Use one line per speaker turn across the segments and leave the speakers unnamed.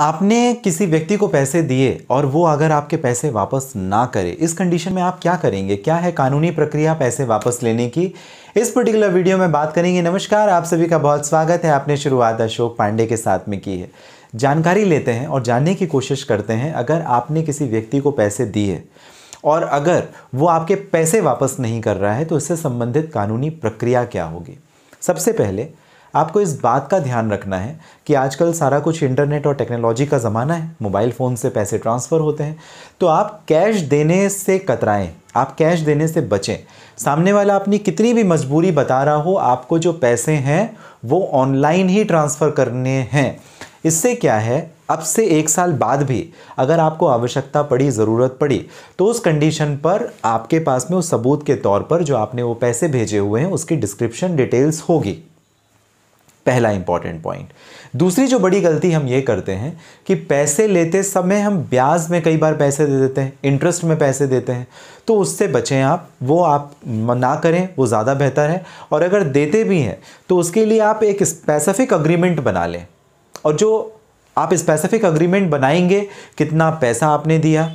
आपने किसी व्यक्ति को पैसे दिए और वो अगर आपके पैसे वापस ना करे इस कंडीशन में आप क्या करेंगे क्या है कानूनी प्रक्रिया पैसे वापस लेने की इस पर्टिकुलर वीडियो में बात करेंगे नमस्कार आप सभी का बहुत स्वागत है आपने शुरुआत अशोक पांडे के साथ में की है जानकारी लेते हैं और जानने की कोशिश करते हैं अगर आपने किसी व्यक्ति को पैसे दिए और अगर वो आपके पैसे वापस नहीं कर रहा है तो इससे संबंधित कानूनी प्रक्रिया क्या होगी सबसे पहले आपको इस बात का ध्यान रखना है कि आजकल सारा कुछ इंटरनेट और टेक्नोलॉजी का ज़माना है मोबाइल फ़ोन से पैसे ट्रांसफ़र होते हैं तो आप कैश देने से कतराएं आप कैश देने से बचें सामने वाला अपनी कितनी भी मजबूरी बता रहा हो आपको जो पैसे हैं वो ऑनलाइन ही ट्रांसफ़र करने हैं इससे क्या है अब से एक साल बाद भी अगर आपको आवश्यकता पड़ी ज़रूरत पड़ी तो उस कंडीशन पर आपके पास में उस सबूत के तौर पर जो आपने वो पैसे भेजे हुए हैं उसकी डिस्क्रिप्शन डिटेल्स होगी पहला इंपॉर्टेंट पॉइंट दूसरी जो बड़ी गलती हम ये करते हैं कि पैसे लेते समय हम ब्याज में कई बार पैसे दे देते हैं इंटरेस्ट में पैसे देते हैं तो उससे बचें आप वो आप ना करें वो ज़्यादा बेहतर है और अगर देते भी हैं तो उसके लिए आप एक स्पेसिफिक अग्रीमेंट बना लें और जो आप स्पेसिफिक अग्रीमेंट बनाएंगे कितना पैसा आपने दिया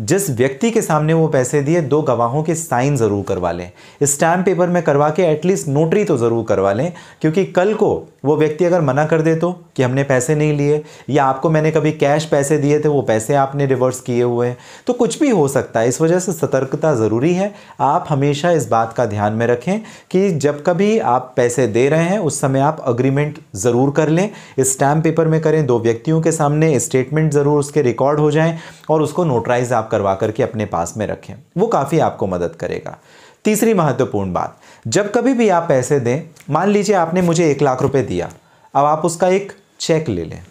जिस व्यक्ति के सामने वो पैसे दिए दो गवाहों के साइन ज़रूर करवा लें स्टैम्प पेपर में करवा के एटलीस्ट नोटरी तो ज़रूर करवा लें क्योंकि कल को वो व्यक्ति अगर मना कर दे तो कि हमने पैसे नहीं लिए या आपको मैंने कभी कैश पैसे दिए थे वो पैसे आपने रिवर्स किए हुए हैं तो कुछ भी हो सकता है इस वजह से सतर्कता ज़रूरी है आप हमेशा इस बात का ध्यान में रखें कि जब कभी आप पैसे दे रहे हैं उस समय आप अग्रीमेंट ज़रूर कर लें स्टैम्प पेपर में करें दो व्यक्तियों के सामने स्टेटमेंट ज़रूर उसके रिकॉर्ड हो जाएँ और उसको नोटराइज आप करवा करके अपने पास में रखें वो काफ़ी आपको मदद करेगा तीसरी महत्वपूर्ण बात जब कभी भी आप पैसे दें मान लीजिए आपने मुझे एक लाख रुपए दिया अब आप उसका एक चेक ले लें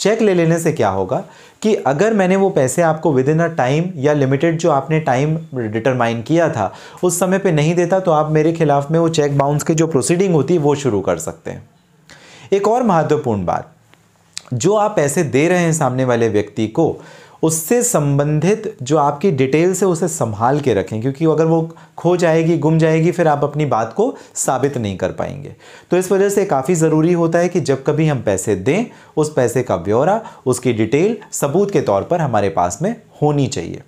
चेक ले लेने से क्या होगा कि अगर मैंने वो पैसे आपको विद इन अ टाइम या लिमिटेड जो आपने टाइम डिटरमाइन किया था उस समय पे नहीं देता तो आप मेरे खिलाफ़ में वो चेक बाउंस के जो प्रोसीडिंग होती है वो शुरू कर सकते हैं एक और महत्वपूर्ण बात जो आप पैसे दे रहे हैं सामने वाले व्यक्ति को उससे संबंधित जो आपकी डिटेल्स है उसे संभाल के रखें क्योंकि अगर वो खो जाएगी गुम जाएगी फिर आप अपनी बात को साबित नहीं कर पाएंगे तो इस वजह से काफ़ी ज़रूरी होता है कि जब कभी हम पैसे दें उस पैसे का ब्यौरा उसकी डिटेल सबूत के तौर पर हमारे पास में होनी चाहिए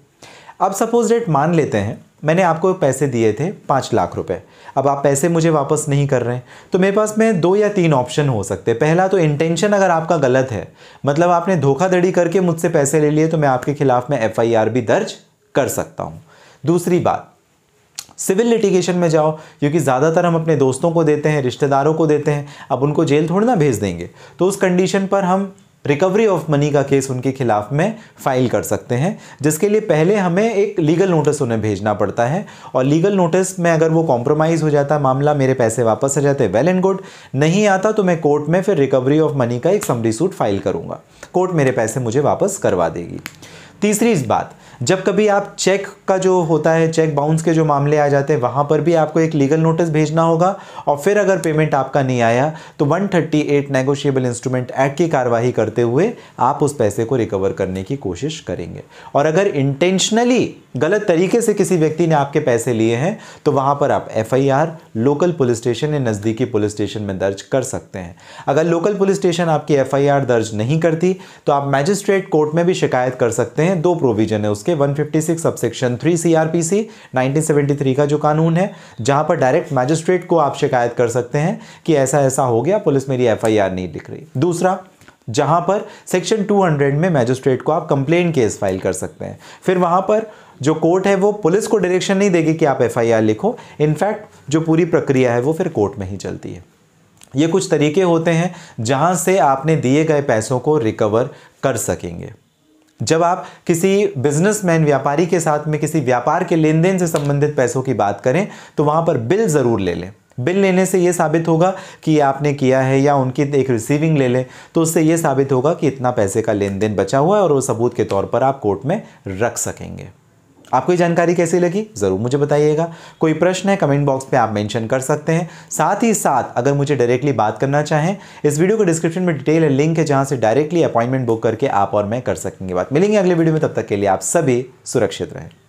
अब सपोज डेट मान लेते हैं मैंने आपको पैसे दिए थे पाँच लाख रुपए अब आप पैसे मुझे वापस नहीं कर रहे हैं तो मेरे पास में दो या तीन ऑप्शन हो सकते हैं पहला तो इंटेंशन अगर आपका गलत है मतलब आपने धोखाधड़ी करके मुझसे पैसे ले लिए तो मैं आपके खिलाफ में एफ भी दर्ज कर सकता हूँ दूसरी बात सिविल लिटिगेशन में जाओ क्योंकि ज़्यादातर हम अपने दोस्तों को देते हैं रिश्तेदारों को देते हैं अब उनको जेल थोड़ी ना भेज देंगे तो उस कंडीशन पर हम रिकवरी ऑफ मनी का केस उनके खिलाफ में फाइल कर सकते हैं जिसके लिए पहले हमें एक लीगल नोटिस उन्हें भेजना पड़ता है और लीगल नोटिस में अगर वो कॉम्प्रोमाइज़ हो जाता मामला मेरे पैसे वापस आ जाते वेल एंड गुड नहीं आता तो मैं कोर्ट में फिर रिकवरी ऑफ मनी का एक समरी सूट फाइल करूँगा कोर्ट मेरे पैसे मुझे वापस करवा देगी तीसरी बात जब कभी आप चेक का जो होता है चेक बाउंस के जो मामले आ जाते हैं वहाँ पर भी आपको एक लीगल नोटिस भेजना होगा और फिर अगर पेमेंट आपका नहीं आया तो 138 नेगोशिएबल इंस्ट्रूमेंट एक्ट की कार्यवाही करते हुए आप उस पैसे को रिकवर करने की कोशिश करेंगे और अगर इंटेंशनली गलत तरीके से किसी व्यक्ति ने आपके पैसे लिए हैं तो वहाँ पर आप एफ लोकल पुलिस स्टेशन या नज़दीकी पुलिस स्टेशन में दर्ज कर सकते हैं अगर लोकल पुलिस स्टेशन आपकी एफ दर्ज नहीं करती तो आप मैजिस्ट्रेट कोर्ट में भी शिकायत कर सकते हैं दो प्रोविजन है उस उसके 156 फिफ्टी सिक्स सबसेक्शन 3 सी 1973 का जो कानून है जहां पर डायरेक्ट मैजिस्ट्रेट को आप शिकायत कर सकते हैं कि ऐसा ऐसा हो गया पुलिस मेरी एफआईआर नहीं लिख रही दूसरा जहां पर सेक्शन 200 में मैजिस्ट्रेट को आप कंप्लेन केस फाइल कर सकते हैं फिर वहां पर जो कोर्ट है वो पुलिस को डायरेक्शन नहीं देगी कि आप एफआईआर लिखो इनफैक्ट जो पूरी प्रक्रिया है वो फिर कोर्ट में ही चलती है ये कुछ तरीके होते हैं जहाँ से आपने दिए गए पैसों को रिकवर कर सकेंगे जब आप किसी बिजनेसमैन व्यापारी के साथ में किसी व्यापार के लेन देन से संबंधित पैसों की बात करें तो वहाँ पर बिल ज़रूर ले लें बिल लेने से ये साबित होगा कि आपने किया है या उनकी एक रिसीविंग ले लें तो उससे ये साबित होगा कि इतना पैसे का लेन देन बचा हुआ है और वो सबूत के तौर पर आप कोर्ट में रख सकेंगे आपको ये जानकारी कैसी लगी ज़रूर मुझे बताइएगा कोई प्रश्न है कमेंट बॉक्स पे आप मेंशन कर सकते हैं साथ ही साथ अगर मुझे डायरेक्टली बात करना चाहें इस वीडियो के डिस्क्रिप्शन में डिटेल है लिंक है जहाँ से डायरेक्टली अपॉइंटमेंट बुक करके आप और मैं कर सकेंगे बात मिलेंगे अगले वीडियो में तब तक के लिए आप सभी सुरक्षित रहें